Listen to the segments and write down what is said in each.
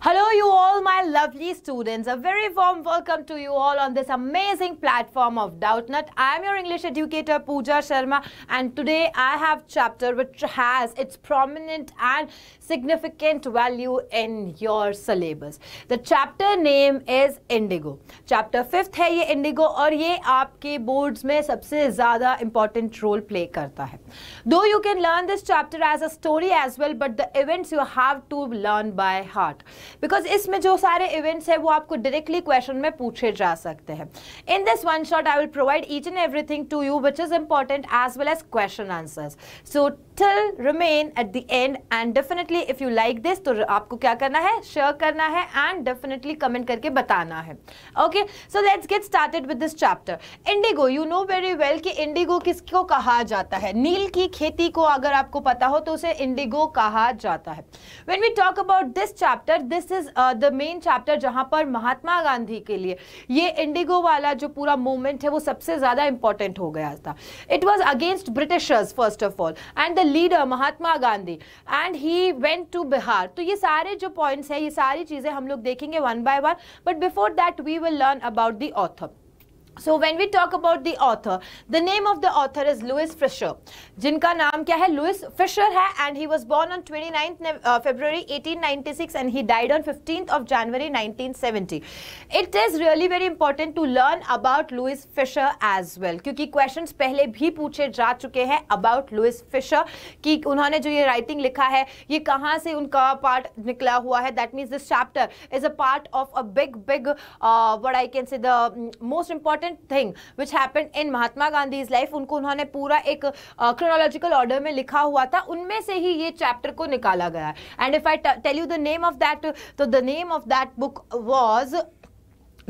Hello you all my lovely students. A very warm welcome to you all on this amazing platform of Doubtnut. I am your English educator Pooja Sharma and today I have chapter which has its prominent and significant value in your syllabus. The chapter name is Indigo. Chapter 5th है ये Indigo और ये आपके boards में सबसे ज़्यादा important role play करता है. Though you can learn this chapter as a story as well but the events you have to learn by heart. Because इसमें जो सारे इवेंट्स है वो आपको डायरेक्टली क्वेश्चन में पूछे जा सकते हैं in this one shot I will provide each and everything to you which is important as well as question answers so till remain at the end and definitely if you like this तो आपको क्या करना है share करना है and definitely comment करके बताना है okay so let's get started with this chapter Indigo you know very well कि इंडिगो किसको कहा जाता है नील की खेती को अगर आपको पता हो तो उसे इंडिगो कहा जाता है when we talk about this chapter this this is the main chapter जहां पर महात्मा गांधी के लिए ये इंडिगो वाला जो पूरा मूवमेंट है वो सबसे ज्यादा इंपॉर्टेंट हो गया था it was against Britishers first of all and the leader Mahatma Gandhi and he went to Bihar तो ये सारे जो पॉइंट्स है ये सारी चीजें हम लोग देखेंगे one by one but before that we will learn about the author so when we talk about the author the name of the author is Louis Fischer जिनका नाम क्या है लुइस फिशर है and he was born on twenty ninth February eighteen ninety six and he died on fifteenth of January nineteen seventy it is really very important to learn about Louis Fischer as well क्योंकि question पहले भी पूछे जा चुके हैं about Louis Fisher कि उन्होंने जो ये राइटिंग लिखा है ये कहाँ से उनका पार्ट निकला हुआ है that means this chapter is a part of a big big what I can say the most important important thing which happen in Mahatma Gandhi is life उनको उन्होंने पूरा एक क्रोनोलॉजिकल uh, ऑर्डर में लिखा हुआ था उनमें से ही ये चैप्टर को निकाला गया है and if I tell you the name of that तो the name of that book was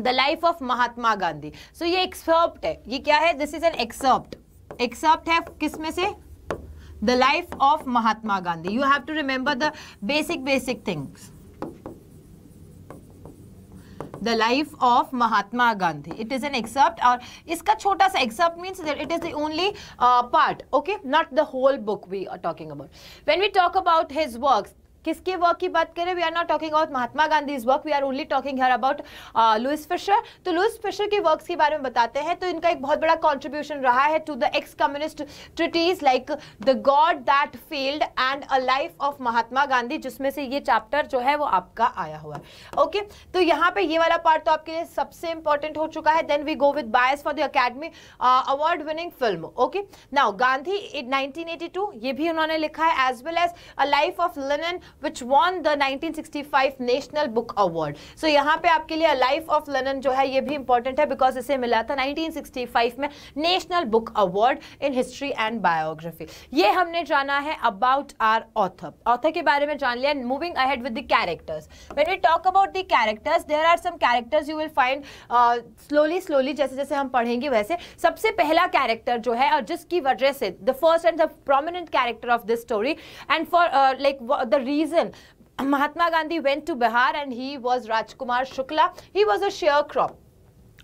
the life of Mahatma Gandhi so ये एक्सर्प्ट है ये क्या है this is an excerpt excerpt है किस में से the life of Mahatma Gandhi you have to remember the basic basic things the life of Mahatma Gandhi. It is an excerpt or iska chota sa excerpt means that it is the only uh, part, okay, not the whole book we are talking about. When we talk about his works, किसके work की बात करें we are not talking about Mahatma Gandhi work we are only talking here about Louis Fischer तो Louis Fischer के works के बारे में बताते हैं तो इनका एक बहुत बड़ा कॉन्ट्रीब्यूशन रहा है to the ex communist treaties like the god that field and a life of Mahatma Gandhi जिसमें से ये चैप्टर जो है वो आपका आया हुआ है ओके okay? तो यहाँ पे ये वाला पार्ट तो आपके लिए सबसे इंपॉर्टेंट हो चुका है then we go with bias for the academy award winning film okay now Gandhi nineteen ये भी उन्होंने लिखा है as well as a life of linen which won the 1965 national book award so यहाँ पे आपके लिए लाइफ ऑफ लनन जो है ये भी इंपॉर्टेंट है बिकॉज इसे मिला था 1965 में national book award in history and biography ये हमने जाना है अबाउट आर ऑथर ऑथर के बारे में जान लिया moving ahead with the characters when we talk about the characters there are some characters you will find slowly slowly जैसे जैसे हम पढ़ेंगे वैसे सबसे पहला कैरेक्टर जो है और जिसकी वजह से the first and the prominent character of this story and for like the re reason Mahatma Gandhi went to Bihar and he was Rajkumar Shukla. He was a sharecropper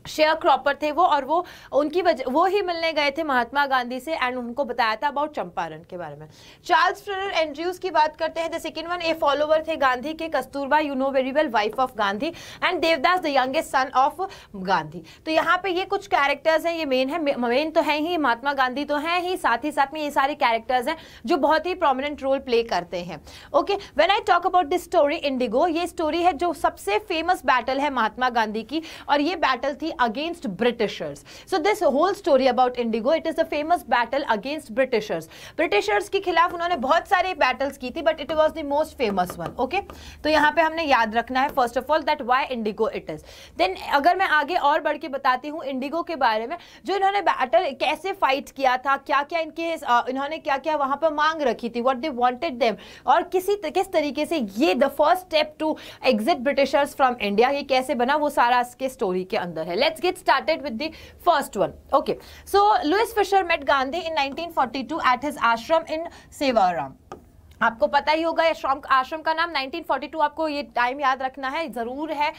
sharecropper थे वो और वो उनकी वजह वो ही मिलने गए थे महात्मा गांधी से एंड उनको बताया था अबाउट चंपारण के बारे में चार्ल्स फ्रेडर एंड्रयूज की बात करते हैं the second one a follower थे गांधी के Kasturba you know very well wife of Gandhi and Devdas the youngest son of Gandhi तो यहाँ पे ये कुछ कैरेक्टर्स हैं ये मेन है मेन तो है ही महात्मा गांधी तो हैं ही साथ ही साथ में ये सारे कैरेक्टर्स हैं जो बहुत ही प्रोमिनेंट रोल प्ले करते हैं okay when I talk about this story Indigo ये स्टोरी है जो सबसे फेमस बैटल है महात्मा गांधी की और ये बैटल थी against Britishers. So this whole story about Indigo, it is a famous battle against Britishers. Britishers के खिलाफ उन्होंने बहुत सारे battles की थी but it was the most famous one. Okay? तो यहाँ पे हमने याद रखना है first of all that why Indigo it is then अगर मैं आगे और बढ़ के बताती हूँ इंडिगो के बारे में जो इन्होंने बैटल कैसे फाइट किया था क्या क्या इनके इन्होंने क्या क्या वहाँ पर मांग रखी थी वॉट दे वॉन्टेड देम और किसी किस तरीके से ये the first step to exit Britishers from India ये कैसे बना वो सारा इसके स्टोरी के अंदर है let's get started with the first one. Okay. So, Louis Fisher met Gandhi in 1942 at his ashram in Sevaram. आपको पता ही होगा आश्रम आश्रम का नाम 1942 आपको ये टाइम याद रखना है ज़रूर है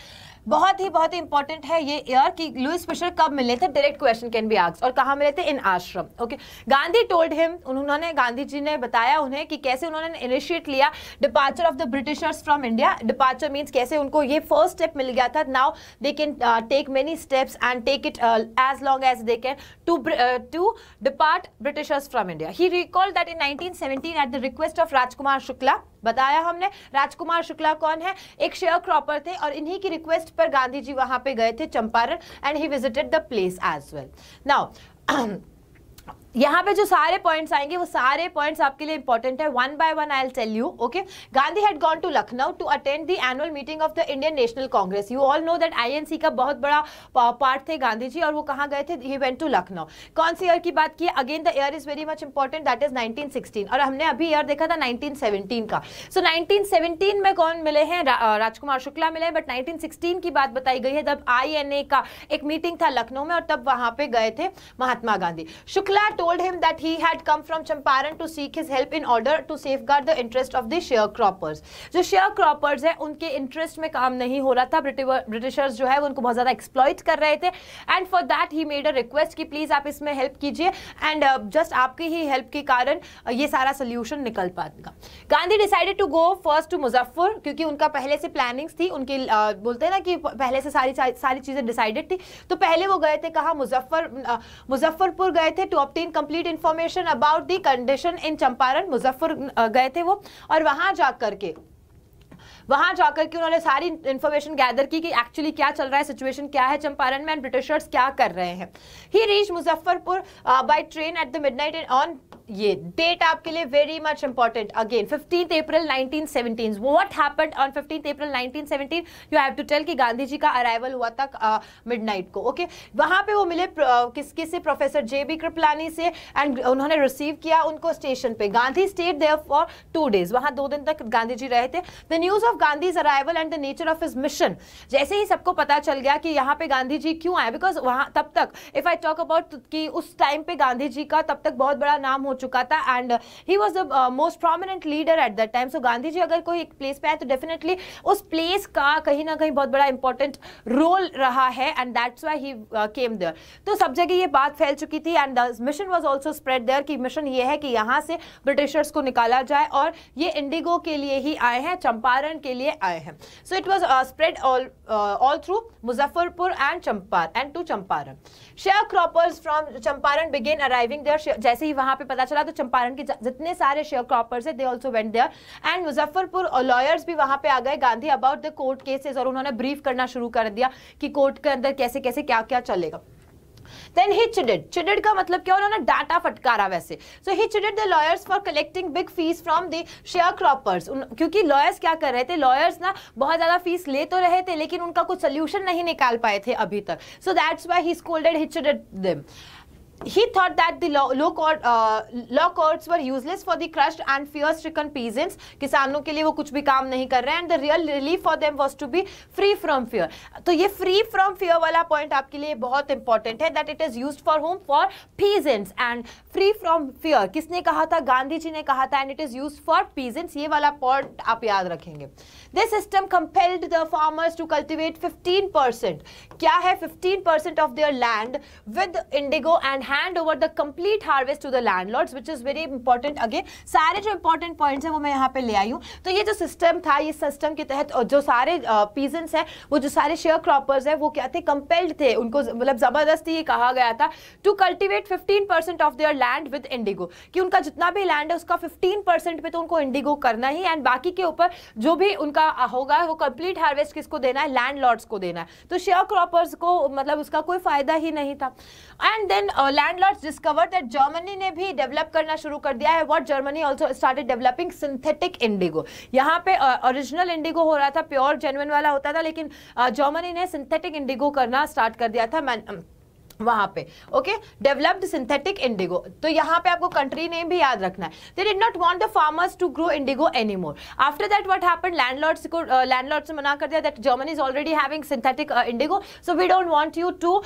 बहुत ही बहुत ही इंपॉर्टेंट है ये ईयर कि लुइस फिशर कब मिले थे direct question can be ask और कहाँ मिले थे इन आश्रम ओके गांधी टोल्ड हिम उन्होंने गांधी जी ने बताया उन्हें कि कैसे उन्होंने इनिशिएट लिया departure of the Britishers from India departure means कैसे उनको ये फर्स्ट स्टेप मिल गया था now they can take many steps and take it as long as they can to to depart Britishers from India he recall that in nineteen at the request of Raj Rajkumar Shukla बताया हमने राजकुमार शुक्ला कौन है एक share sharecropper थे और इन्हीं की request पर गांधी जी वहां पे गए थे Champaran and he visited the place as well now यहाँ पे जो सारे पॉइंट्स आएंगे वो सारे पॉइंट्स आपके लिए इंपॉर्टेंट है one by one I tell you okay Gandhi had gone to Lucknow to attend the annual meeting of the Indian National Congress you all know that INC का बहुत बड़ा पार्ट थे गांधी जी और वो कहाँ गए थे ही वेंट टू लखनऊ कौन सी ईयर की बात की again the year is very much important that is nineteen और हमने अभी ईयर देखा था नाइनटीन का सो so, नाइनटीन में कौन मिले हैं रा, राजकुमार शुक्ला मिले हैं बट नाइनटीन की बात बताई गई है जब आई का एक मीटिंग था लखनऊ में और तब वहाँ पे गए थे महात्मा Gandhi Shukla told him that he had come from Champaran to seek his help in order to safeguard the interest of the sharecroppers. जो sharecroppers हैं उनके interest में काम नहीं हो रहा था Britishers जो है उनको बहुत ज़्यादा exploit कर रहे थे and for that he made a request कि please आप इसमें help कीजिए एंड just आपकी ही help के कारण ये सारा solution निकल पाएगा Gandhi decided to go first to Muzaffar क्योंकि उनका पहले से प्लानिंग्स थी उनके आ, बोलते हैं ना कि पहले से सारी सारी चीज़ें decided थी तो पहले वो गए थे कहा मुजफ्फर Muzaffarpur गए थे to obtain complete information about the condition in Champaran Muzaffar गए थे वो और वहां जाकर के वहां जाकर के उन्होंने सारी इन्फॉर्मेशन गैदर की कि एक्चुअली क्या चल रहा है सिचुएशन क्या है चंपारण में ब्रिटिशर्स क्या कर रहे हैं he reach Muzaffarpur by train at the midnight and on ये डेट आपके लिए very much important again fifteen April 1917 what happened on 15 April 1917 you have to tell कि गांधी जी का अराइवल हुआ था मिडनाइट uh, को ओके okay? वहां पे वो मिले uh, किसके से प्रोफेसर जे बी कृपलानी से एंड उन्होंने रिसीव किया उनको स्टेशन पे Gandhi stayed there for two days वहां दो दिन तक गांधी जी रहे थे the news of of Gandhi's arrival and the nature of his mission जैसे ही सबको पता चल गया कि यहाँ पे गांधी जी क्यों आए बिकॉज वहाँ तब तक इफ आई टॉक अबाउट कि उस टाइम पे गांधी जी का तब तक बहुत बड़ा नाम हो चुका था and he was the most prominent leader at that time so Gandhi ji अगर कोई एक प्लेस पे आए तो डेफिनेटली उस प्लेस का कहीं ना कहीं बहुत बड़ा इंपॉर्टेंट रोल रहा है and that's why he came there तो सब जगह ये बात फैल चुकी थी and mission was also spread there कि मिशन ये है कि यहाँ से ब्रिटिशर्स को निकाला जाए और ये इंडिगो के लिए ही आए हैं चंपारण के लिए आए हैं so it was spread all all through Muzaffarpur and Champar and to Champaran share croppers from Champaran began arriving there जैसे ही वहां पे पता चला तो चंपारण के जितने सारे शेयर क्रॉपर्स है they also went there and Muzaffarpur lawyers भी वहां पे आ गए Gandhi about the court cases और उन्होंने ब्रीफ करना शुरू कर दिया कि कोर्ट के अंदर कैसे कैसे क्या क्या चलेगा देन ही चिडेड चिडेड का मतलब क्या उन्होंने डाटा फटकारा वैसे so he chided the lawyers for collecting big fees from the share sharecroppers क्योंकि लॉयर्स क्या कर रहे थे लॉयर्स ना बहुत ज़्यादा फीस ले तो रहे थे लेकिन उनका कुछ सोल्यूशन नहीं निकाल पाए थे अभी तक so that's why he scolded he chided He thought that the law, law, court, uh, law courts were useless for the crushed and fear-stricken peasants. किसानों के लिए वो कुछ भी काम नहीं कर रहे हैं and the real relief for them was to be free from fear तो ये फ्री फ्रॉम फियर वाला पॉइंट आपके लिए बहुत इंपॉर्टेंट है that it is use for home for peasants and free from fear किसने कहा था गांधी जी ने कहा था and it is use for peasants ये वाला पॉइंट आप याद रखेंगे this system compelled the farmers to cultivate 15 क्या है 15 of their land with indigo and hand over the complete harvest to the landlords which is very important again सारे जो important points हैं वो मैं यहाँ पे ले आई हूँ तो ये जो सिस्टम था ये सिस्टम के तहत जो सारे पीजेंट्स हैं वो जो सारे शेयर क्रॉपर्स हैं वो क्या थे कंपेल्ड थे उनको मतलब ज़बरदस्ती ये कहा गया था to cultivate fifteen percent of their land with indigo कि उनका जितना भी लैंड है उसका फिफ्टीन परसेंट पे तो उनको इंडिगो करना ही एंड बाकी के ऊपर जो भी उनका होगा वो कंप्लीट हार्वेस्ट किसको देना है लैंड को देना है तो शेयर क्रॉपर्स को मतलब उसका कोई फायदा ही नहीं था and then landlord discover that Germany ने भी डेवलप करना शुरू कर दिया है what Germany also started developing synthetic indigo यहाँ पे ओरिजिनल uh, इंडिगो हो रहा था प्योर जेनवन वाला होता था लेकिन जर्मनी uh, ने सिंथेटिक इंडिगो करना स्टार्ट कर दिया था मैन वहां पे ओके डेवलप्ड सिंथेटिक इंडिगो तो यहाँ पे आपको कंट्री नेम भी याद रखना है they did not want the farmers to grow indigo any more after that what happen landlords को लैंडलॉर्ड्स uh, ने मना कर दिया that Germany is already having synthetic indigo so we don't want you to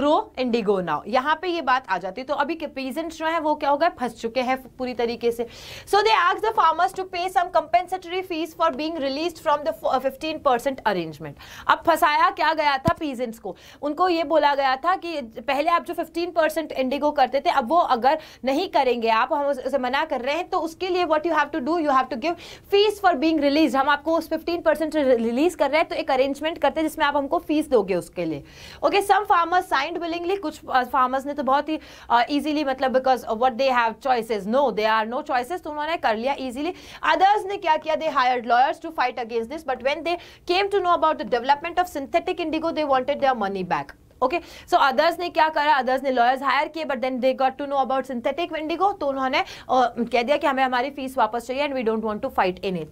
grow indigo now यहाँ पे ये बात आ जाती है तो अभी के जो है वो क्या हो गए फंस चुके हैं पूरी तरीके से so they asked the farmers to pay some compensatory fees for being release from the 15% arrangement अब फंसाया क्या गया था पीजेंट्स को उनको ये बोला गया था कि पहले आप जो 15 परसेंट इंडिगो करते थे अब वो अगर नहीं करेंगे आप हम उसे मना कर रहे हैं तो उसके लिए what you have to do you have to give fees for being release हम आपको उस 15 परसेंट रिलीज कर रहे हैं तो एक अरेंजमेंट करते हैं जिसमें आप हमको फीस दोगे उसके लिए okay some farmers signed willingly कुछ फार्मर्स uh, ने तो बहुत ही ईजिली uh, मतलब because what they have choices no they are no choices तो उन्होंने कर लिया ईजिली अदर्स ने क्या किया they hired lawyers to fight against this but when they came to know about the development of synthetic indigo they wanted their money back okay so others ने क्या करा अदर्स ने लॉयर्स हायर किए but then they got to know about synthetic indigo तो उन्होंने uh, कह दिया कि हमें हमारी फीस वापस चाहिए and we don't want to fight any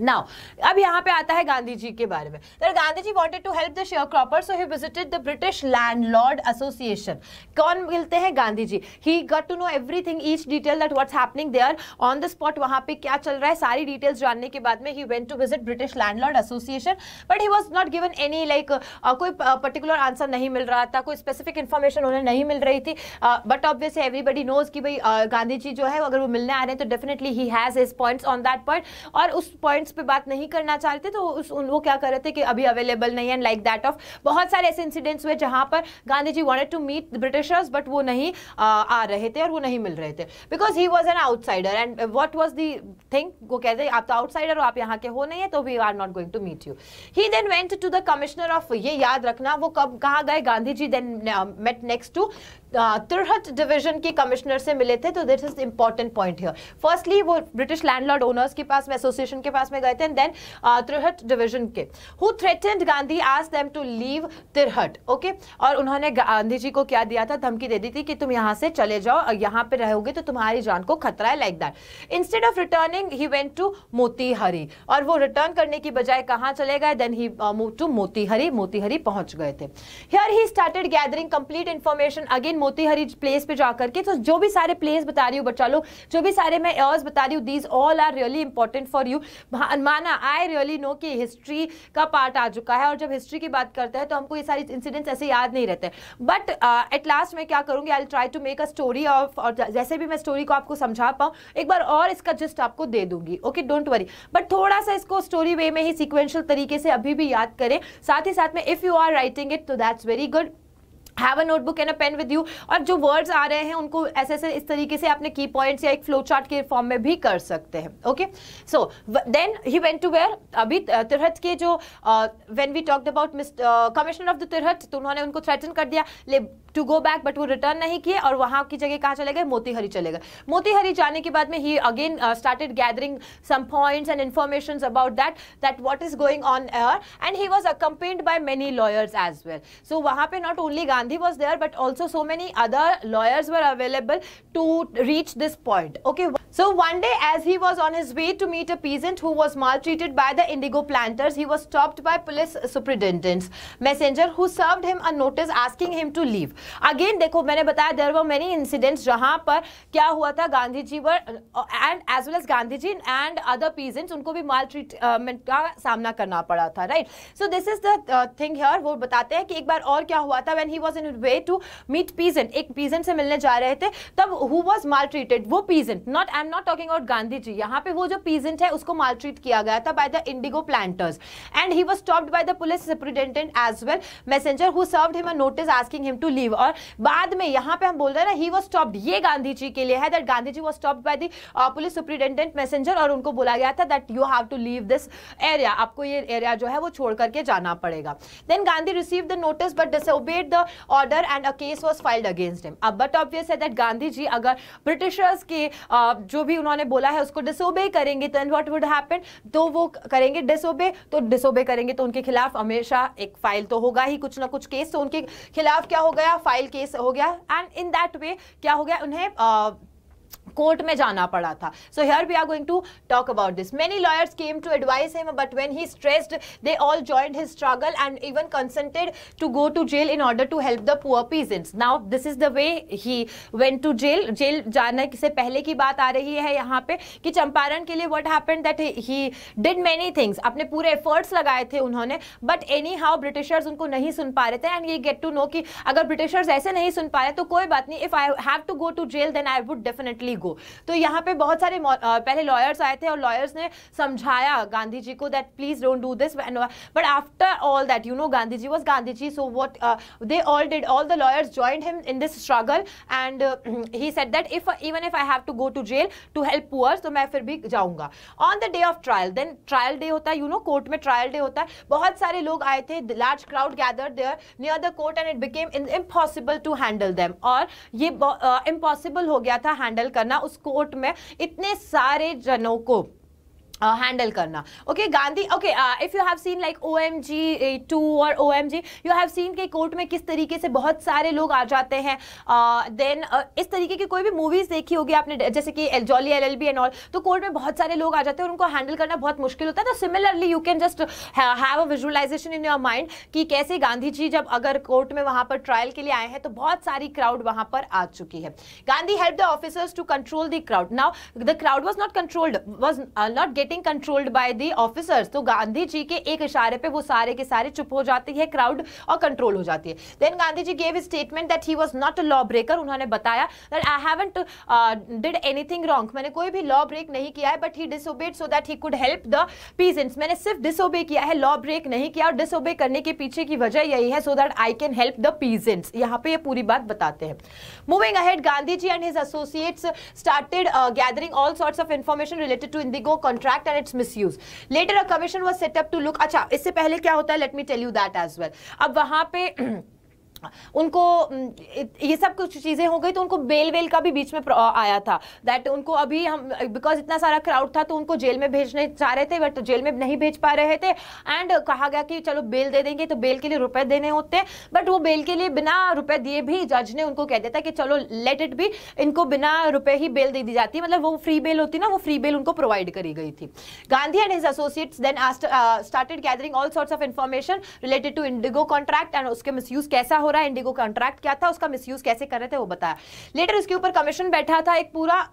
now अब यहाँ पे आता है गांधी जी के बारे में दर Gandhi ji wanted to help the sharecropper so he visited the British landlord association कौन मिलते हैं Gandhi ji he got to know everything each detail that what's happening there on the spot वहाँ पे क्या चल रहा है सारी डिटेल्स जानने के बाद में he went to visit British landlord association but he was not given any like कोई पर्टिकुलर uh, आंसर नहीं मिल रहा था कोई स्पेसिफिक इन्फॉर्मेशन उन्हें नहीं मिल रही थी बट ऑब्वियसली एवरीबडी नोज कि भाई uh, गांधी जी जो है अगर वो मिलने आ रहे हैं तो definitely he has his points on that point और उस पॉइंट पॉइंट्स पे बात नहीं करना चाह रहे थे तो उस उन वो क्या कर रहे थे कि अभी अवेलेबल नहीं है लाइक दैट ऑफ बहुत सारे ऐसे इंसिडेंट्स हुए जहाँ पर Gandhi ji wanted to meet Britishers but वो नहीं आ, आ रहे थे और वो नहीं मिल रहे थे because he was an outsider and what was the think वो कहते हैं आप तो आउटसाइडर हो आप यहाँ के हो नहीं है तो we are not going to meet you he then went to the commissioner of ये याद रखना वो कब कहाँ गए Gandhi ji then met next to Tirhut division के कमिश्नर से मिले थे तो this is important point here firstly वो ब्रिटिश लैंडलॉर्ड ओनर्स के पास में एसोसिएशन के पास में गए थे एंड देन तिरहट डिवीजन के हु थ्रेटेंड गांधी आज देम टू लीव तिरहट ओके और उन्होंने गांधी जी को क्या दिया था धमकी दे दी थी कि तुम यहां से चले जाओ और पर रहोगे तो तुम्हारी जान को खतरा है like that instead of returning he went to Motihari और वो रिटर्न करने की बजाय कहाँ चले गए then he move uh, to Motihari Motihari पहुंच गए थे here he started gathering complete information again Motihari place पे जा करके तो जो भी सारे प्लेस बता रही हूँ बच्चा लोग जो भी सारे मैं एयर्स बता रही हूँ these all are really important for you माना आई रियली नो कि हिस्ट्री का पार्ट आ चुका है और जब हिस्ट्री की बात करते हैं तो हमको ये सारी इंसिडेंट्स ऐसे याद नहीं रहते बट एट लास्ट मैं क्या करूँगी I try to make a story of और जैसे भी मैं स्टोरी को आपको समझा पाऊँ एक बार और इसका जस्ट आपको दे दूंगी ओके डोंट वरी बट थोड़ा सा इसको स्टोरी वे में ही सिक्वेंशियल तरीके से अभी भी याद करें साथ ही साथ में if you are writing it तो that's very good have a notebook and a pen with you और जो वर्ड्स आ रहे हैं उनको ऐसे ऐसे इस तरीके से अपने की पॉइंट्स या एक फ्लो चार्ट के फॉर्म में भी कर सकते हैं okay so then he went to where अभी तिरहत के जो when we talked about commissioner of the Tirhut तो उन्होंने उनको थ्रेटन कर दिया टू गो बैक बट वो रिटर्न नहीं किए और वहाँ की जगह कहाँ चले गए मोतीहरी चले गए मोतीहरी जाने के बाद में he again started gathering some points and information about that that what is going on here and he was accompanied by many lawyers as well so वहाँ पे not only Gandhi was there but also so many other lawyers were available to reach this point okay So one day as he was on his way to meet a peasant who was maltreated by the indigo planters, he was stopped by police superintendent's messenger who served him a notice asking him to leave. Again देखो मैंने बताया देर were many incidents जहां पर क्या हुआ था Gandhi ji were and as well as Gandhi ji and other peasants उनको भी माल ट्रीटमेंट uh, का सामना करना पड़ा था right so this is the thing here वो बताते हैं कि एक बार और क्या हुआ था when he was in way to meet peasant एक पीजेंट से मिलने जा रहे थे तब हु वॉज माल ट्रीटेड वो peasant not I am not talking about Gandhi ji यहाँ पे वो जो पीजेंट है उसको माल ट्रीट किया गया था by the indigo planters and he was stopped by the police superintendent as well messenger who served him a notice asking him to leave और बाद में यहां पे हम बोल रहे हैं ना ही वॉज स्टॉप्ड ये गांधी जी के लिए है that Gandhi ji was stopped by the police superintendent messenger और उनको बोला गया था that you have to leave this area आपको ये एरिया जो है वो छोड़ करके जाना पड़ेगा then Gandhi receive the notice but this the order and a case was filed against him अब बट ऑब्वियस है दैट गांधी जी अगर ब्रिटिशर्स के uh, जो भी उन्होंने बोला है उसको डिसोबे करेंगे देन व्हाट वुड हैपन तो वो करेंगे डिसोबे तो डिसोबे करेंगे तो उनके खिलाफ हमेशा एक फाइल तो होगा ही कुछ ना कुछ केस तो उनके खिलाफ क्या हो गया फाइल केस हो गया एंड इन दैट वे क्या हो गया उन्हें कोर्ट में जाना पड़ा था so here we are going to talk about this many lawyers came to advice him but when he stressed they all joint his struggle and even consented to go to jail in order to help the poor peasants now this is the way he went to jail jail जाने से पहले की बात आ रही है यहाँ पे कि चंपारण के लिए what happen that he did many things अपने पूरे एफर्ट्स लगाए थे उन्होंने बट एनी हाउ ब्रिटिशर्स उनको नहीं सुन पा रहे थे and you get to know कि अगर ब्रिटिशर्स ऐसे नहीं सुन पा रहे तो कोई बात नहीं if I have to go to jail then I would definite definitely go तो यहाँ पे बहुत सारे पहले लॉयर्स आए थे और लॉयर्स ने समझाया गांधी जी को that please don't do this but after all that you know Gandhi ji was Gandhi ji so what they all did all the lawyers joint him in this struggle and he said that if even if I have to go to jail to help poor तो मैं फिर भी जाऊँगा on the day of trial then trial day होता है you know court में trial day होता है बहुत सारे लोग आए थे large crowd gather there near the court and it became impossible to handle them और ये इम्पॉसिबल uh, हो गया था हैंडल करना उस कोर्ट में इतने सारे जनों को हैंडल uh, करना okay Gandhi okay if you have seen like O M G two और O M G you have seen के कोर्ट में किस तरीके से बहुत सारे लोग आ जाते हैं देन uh, uh, इस तरीके की कोई भी मूवीज़ देखी होगी आपने जैसे कि L Jolly L L B and all तो कोर्ट में बहुत सारे लोग आ जाते हैं और उनको हैंडल करना बहुत मुश्किल होता है तो similarly you can just have a visualisation in your mind कि कैसे गांधी जी जब अगर कोर्ट में वहाँ पर ट्रायल के लिए आए हैं तो बहुत सारी क्राउड वहाँ पर आ चुकी है Gandhi help the officers to control the crowd now the crowd was not controlled was not get getting controlled by the officers तो गांधी जी के एक इशारे पे वो सारे के सारे चुप हो जाती है क्राउड और कंट्रोल हो जाती है then Gandhi ji gave statement that he was not a law breaker उन्होंने बताया that I haven't did anything wrong मैंने कोई भी लॉ ब्रेक नहीं किया है but he disobeyed so that he could help the peasants मैंने सिर्फ डिसोबे किया है लॉ ब्रेक नहीं किया और डिसोबे करने के पीछे की वजह यही है so that I can help the peasants यहाँ पे ये पूरी बात बताते हैं moving ahead Gandhi ji and his associates started gathering all sorts of information related to indigo contract act and its use later a commission was set up to look अच्छा इससे पहले क्या होता है let me tell you that as well अब वहां पर उनको ये सब कुछ चीज़ें हो गई तो उनको बेल वेल का भी बीच में आया था दैट उनको अभी हम बिकॉज इतना सारा क्राउड था तो उनको जेल में भेजने चाह रहे थे बट जेल में नहीं भेज पा रहे थे एंड कहा गया कि चलो बेल दे देंगे तो बेल के लिए रुपए देने होते हैं बट वो बेल के लिए बिना रुपए दिए भी जज ने उनको कह देता कि चलो लेट इट भी इनको बिना रुपये ही बेल दे दी जाती है मतलब वो फ्री बेल होती ना वो फ्री बेल उनको प्रोवाइड करी गई थी Gandhi and his associates then started gathering all sorts of information related to indigo contract and उसके मिस कैसा हो हो रहा है इंडिगो कॉन्ट्रैक्ट क्या था उसका मिसयूज कैसे कर रहे थे वो बताया लेटर इसके ऊपर कमीशन बैठा था एक पूरा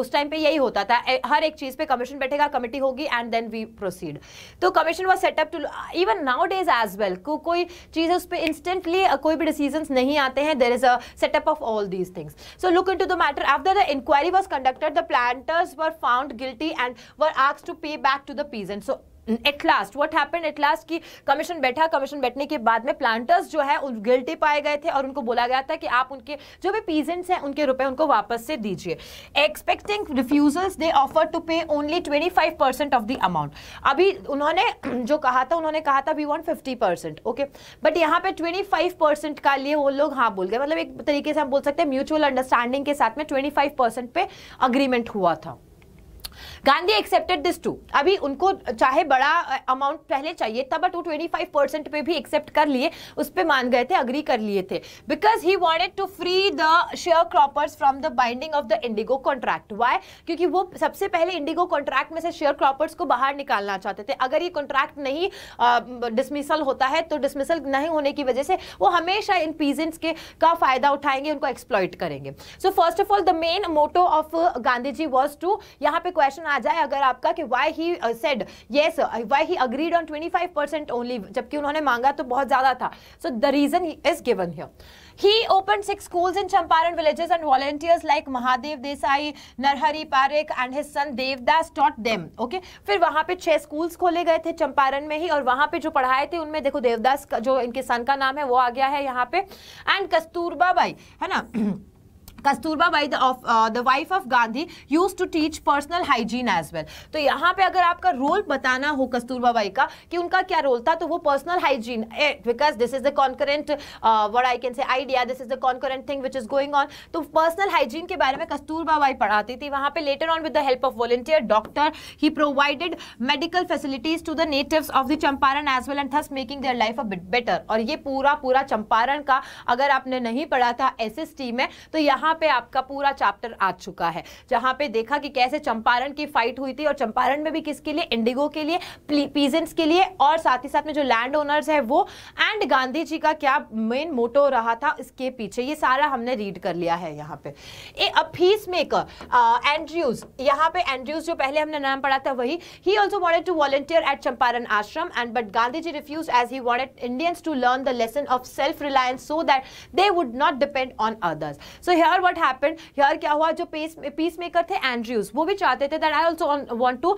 उस टाइम पे यही होता था हर एक चीज पे कमीशन बैठेगा कमेटी होगी एंड देन वी प्रोसीड तो commission was set up to even now days as well को कोई चीज उस पर इंस्टेंटली कोई भी डिसीजन नहीं आते हैं there is a setup of all these things so look into the matter after the inquiry was conducted the planters were found guilty and were आक्स to pay back to the peasant so at last what happened at last कि commission बैठा commission बैठने के बाद में planters जो है उन गिल्टी पाए गए थे और उनको बोला गया था कि आप उनके जो भी पीजेंट्स हैं उनके रुपए उनको वापस से दीजिए expecting refusals they offer to pay only twenty five percent of the amount अभी उन्होंने जो कहा था उन्होंने कहा था we want fifty percent okay but यहाँ पे ट्वेंटी फाइव परसेंट का लिए वो लोग हाँ बोल गए मतलब एक तरीके से हम बोल सकते हैं म्यूचुअल अंडरस्टैंडिंग के साथ में ट्वेंटी फाइव परसेंट पे अग्रीमेंट हुआ था गांधी एक्सेप्टेड दिस टू अभी उनको चाहे बड़ा अमाउंट पहले चाहिए था बट वो ट्वेंटी फाइव परसेंट पे भी एक्सेप्ट कर लिए उस पर मान गए थे अग्री कर लिए थे because he wanted to free the share croppers from the binding of the indigo contract why क्योंकि वो सबसे पहले इंडिगो कॉन्ट्रैक्ट में से शेयर क्रॉपर्स को बाहर निकालना चाहते थे अगर ये कॉन्ट्रैक्ट नहीं डिसमिसल uh, होता है तो डिसमिसल नहीं होने की वजह से वो हमेशा इन पीजेंट्स के का फायदा उठाएंगे उनको एक्सप्लॉइट करेंगे so first of all the main motto of Gandhi ji was to यहाँ पे क्वेश्चन आ जाए अगर आपका कि why he said yes why he agreed on twenty percent only जबकि उन्होंने मांगा तो बहुत ज्यादा था so the reason is given here He opened six schools in Champaran villages and volunteers like Mahadev Desai, Narhari Parekh and his son Devdas taught them. Okay? फिर वहाँ पे छह schools खोले गए थे Champaran में ही और वहाँ पे जो पढ़ाए थे उनमें देखो Devdas का जो इनके son का नाम है वो आ गया है यहाँ पे and Kasturba Bai है ना Kasturba Bai the of the wife of Gandhi used to teach personal hygiene as well तो यहाँ पे अगर आपका रोल बताना हो कस्तूरबा बाई का कि उनका क्या रोल था तो वो personal hygiene because this is the concurrent word I can say idea this is the concurrent thing which is going on तो पर्सनल हाइजीन के बारे में कस्तूरबा बाई पढ़ाती थी वहाँ पे later on with the help of volunteer doctor he provided medical facilities to the native of the Champaran as well and thus making their life a better और ये पूरा पूरा चंपारण का अगर आपने नहीं पढ़ा था एस में तो यहाँ यहाँ पे आपका पूरा चैप्टर आ चुका है जहाँ पे देखा कि कैसे चंपारण की फाइट हुई थी और चंपारण में भी किसके लिए इंडिगो के लिए पीजेंट्स के लिए और साथ ही साथ में जो लैंड ओनर्स है वो एंड गांधी जी का क्या मेन मोटो रहा था इसके पीछे ये सारा हमने रीड कर लिया है यहाँ पे a a peace maker Andrews यहाँ पे एंड्रयूज जो पहले हमने नाम पढ़ा था वही he also wanted to volunteer at Champaran Ashram and but Gandhi ji refuse as he wanted Indians to learn the lesson of self reliance so that they would not depend on others so here what happen here क्या हुआ जो पेस peace maker थे Andrews वो भी चाहते थे that I also want to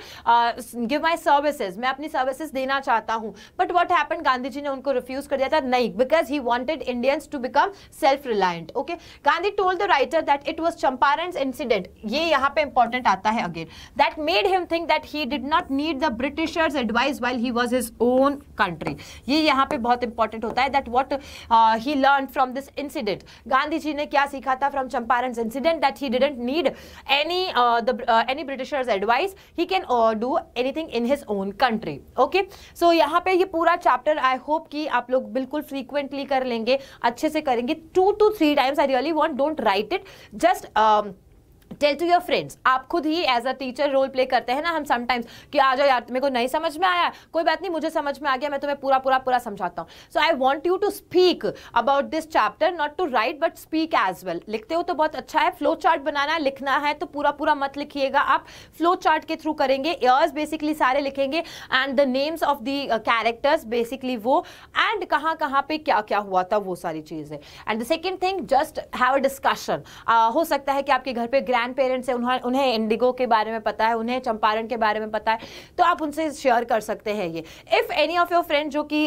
give my services मैं अपनी सर्विसेज देना चाहता हूँ but what happen Gandhi ji ने उनको रिफ्यूज कर दिया था नहीं because he wanted Indians to become self reliant okay Gandhi told the writer that it was Champaran incident ये यहाँ पे इंपॉर्टेंट आता है again that made him think that he did not need the britishers advice well he was his own country ये यहाँ पे बहुत important होता है that what he learn from this incident Gandhi ji ने क्या सीखा था from Champaran's incident that he didn't need any uh, the uh, any Britisher's advice. He can uh, do anything in his own country. Okay. So यहाँ पे ये पूरा chapter I hope कि आप लोग बिल्कुल frequently कर लेंगे अच्छे से करेंगे Two to three times I really want. Don't write it. Just just tell to your friends आप खुद ही as a teacher role play करते हैं ना हम समटाइम्स कि आ जाओ यार मेरे को नहीं समझ में आया कोई बात नहीं मुझे समझ में आ गया मैं तुम्हें पूरा पूरा पूरा समझाता हूँ so I want you to speak about this chapter not to write but speak as well लिखते हो तो बहुत अच्छा है फ्लो चार्ट बनाना है लिखना है तो पूरा पूरा मत लिखिएगा आप फ्लो चार्ट के थ्रू करेंगे एयर्स बेसिकली सारे लिखेंगे and the names of the characters basically वो एंड कहाँ कहाँ पे क्या क्या हुआ था वो सारी चीज़ें and the second thing just have a discussion हो सकता है कि आपके घर पर ग्रैंड ग्रैंड पेरेंट्स हैं उन्होंने उन्हें इंडिगो के बारे में पता है उन्हें चंपारण के बारे में पता है तो आप उनसे शेयर कर सकते हैं ये if any of your friend जो कि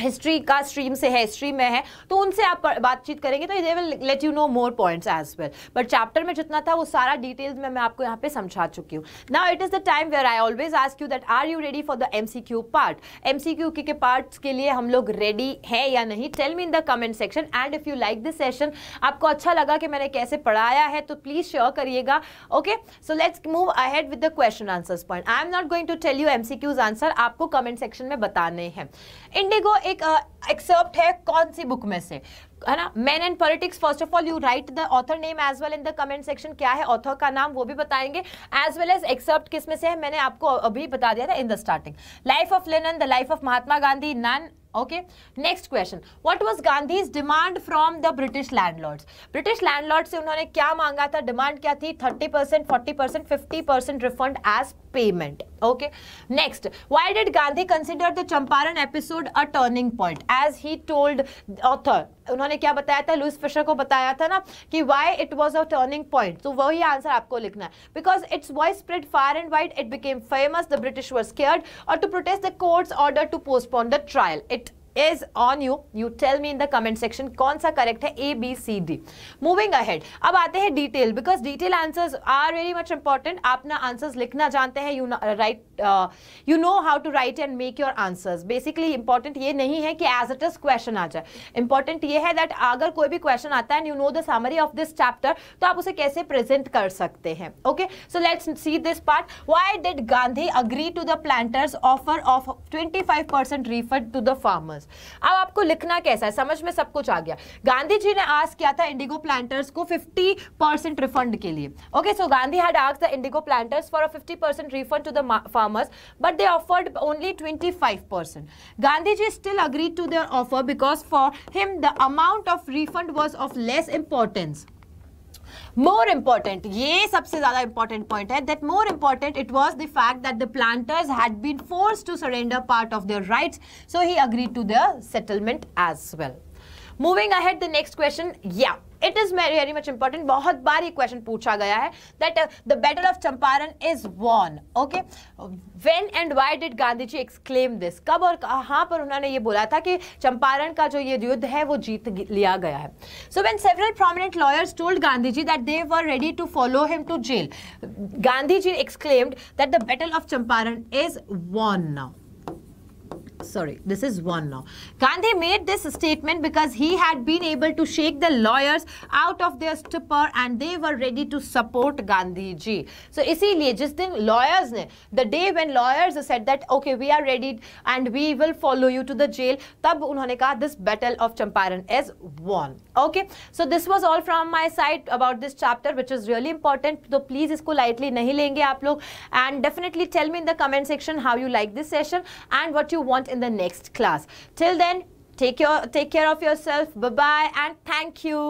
हिस्ट्री का स्ट्रीम से है हिस्ट्री में है तो उनसे आप बातचीत करेंगे तो they will let you know more points as well but chapter में जितना था वो सारा डिटेल्स में मैं आपको यहाँ पे समझा चुकी हूँ now it is the time where I always ask you that are you ready for the M C Q part M C Q के पार्ट्स के लिए हम लोग रेडी है या नहीं tell me in the comment section and if you like this session आपको अच्छा लगा कि मैंने कैसे पढ़ाया है तो प्लीज़ श्योर करिएगा okay so let's move ahead with the question answers point I am not going to tell you M C Qs answer आपको कमेंट सेक्शन में बताने हैं इंडिगो एक एक्सर्प्ट है कौन सी बुक में से है ना man and politics first of all you write the author name as well in the comment section क्या है ऑथर का नाम वो भी बताएंगे एज वेल एज एक्सेप्ट किस में से है मैंने आपको अभी बता दिया था in the starting life of Lenin the life of Mahatma Gandhi none okay next question what was gandhi's demand from the British landlord British landlord से उन्होंने क्या मांगा था डिमांड क्या थी thirty percent forty percent fifty percent refund as payment. Okay. Next, why did Gandhi consider the Champaran episode a turning point? As he told author, उन्होंने क्या बताया था लुइस फिशर को बताया था ना कि why it was a turning point. तो वही आंसर आपको लिखना है because its voice spread far and wide, it became famous, the British were scared, or to protest the court's order to postpone the trial. It is on you you tell me in the comment section कौन सा correct है A B C D moving ahead अब आते हैं detail because detail answers are very much important आप ना answers लिखना जानते हैं you write you know how to write and make your answers basically important ये नहीं है कि एज इट इज क्वेश्चन आ जाए इंपॉर्टेंट ये है दैट अगर कोई भी क्वेश्चन आता है and you know the summary of this chapter तो आप उसे कैसे प्रेजेंट कर सकते हैं okay so let's see this part why did Gandhi agree to the planters offer of twenty five percent refund to the farmers अब आपको लिखना कैसा है समझ में सब कुछ आ गया गांधी जी ने आज किया था इंडिगो प्लांटर्स को फिफ्टी परसेंट रिफंड के लिए ओके सो गांधी हैड आज the indigo planters for a fifty percent refund to the farm but they offered only 25%. Gandhiji still agreed to their offer because for him, the amount of refund was of less importance. More important, yes, another important point that more important it was the fact that the planters had been forced to surrender part of their rights. So he agreed to the settlement as well. Moving ahead, the next question. Yeah. It is very much important बहुत बार ये क्वेश्चन पूछा गया है that the battle of Champaran is won okay when and why did Gandhi ji exclaim this कब और कहाँ पर उन्होंने ये बोला था कि चंपारण का जो ये युद्ध है वो जीत लिया गया है so when several prominent lawyers told Gandhi ji that they were ready to follow him to jail Gandhi ji exclaimed that the battle of Champaran is won now sorry, this is 1 now. Gandhi made this statement because he had been able to shake the lawyers out of their stupor and they were ready to support Gandhi ji. So, इसीलिए जिस दिन lawyers ने, the day when lawyers said that, okay, we are ready and we will follow you to the jail, तब उन्होंने कहा, this battle of Champaran is won. Okay, so this was all from my side about this chapter which is really important. So, please इसको lightly नहीं लेंगे आप लोग and definitely tell me in the comment section how you like this session and what you want in the next class. Till then, take, your, take care of yourself. Bye-bye and thank you.